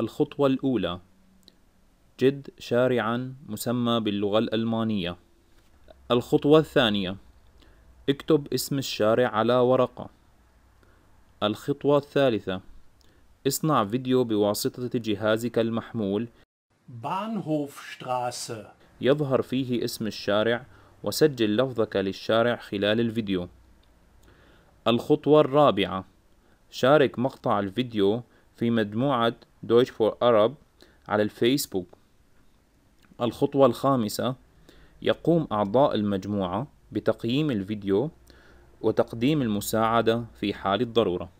الخطوة الأولى جد شارعا مسمى باللغة الألمانية الخطوة الثانية اكتب اسم الشارع على ورقة الخطوة الثالثة اصنع فيديو بواسطة جهازك المحمول Bahnhofstraße يظهر فيه اسم الشارع وسجل لفظك للشارع خلال الفيديو الخطوة الرابعة شارك مقطع الفيديو في مجموعة دويتش فور أرب على الفيسبوك الخطوة الخامسة يقوم أعضاء المجموعة بتقييم الفيديو وتقديم المساعدة في حال الضرورة